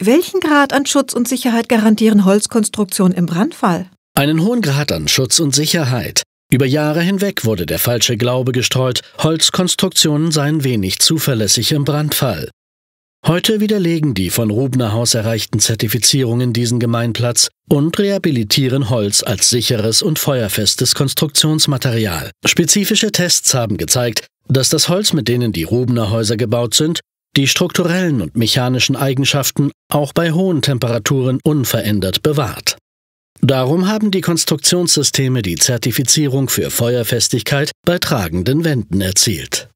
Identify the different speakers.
Speaker 1: Welchen Grad an Schutz und Sicherheit
Speaker 2: garantieren Holzkonstruktionen im Brandfall?
Speaker 3: Einen hohen Grad an Schutz und Sicherheit. Über Jahre hinweg wurde der falsche Glaube gestreut, Holzkonstruktionen seien wenig zuverlässig im Brandfall. Heute widerlegen die von Rubner Haus erreichten Zertifizierungen diesen Gemeinplatz und rehabilitieren Holz als sicheres und feuerfestes Konstruktionsmaterial. Spezifische Tests haben gezeigt, dass das Holz, mit denen die Rubner Häuser gebaut sind, die strukturellen und mechanischen Eigenschaften auch bei hohen Temperaturen unverändert bewahrt. Darum haben die Konstruktionssysteme die Zertifizierung für Feuerfestigkeit bei tragenden Wänden erzielt.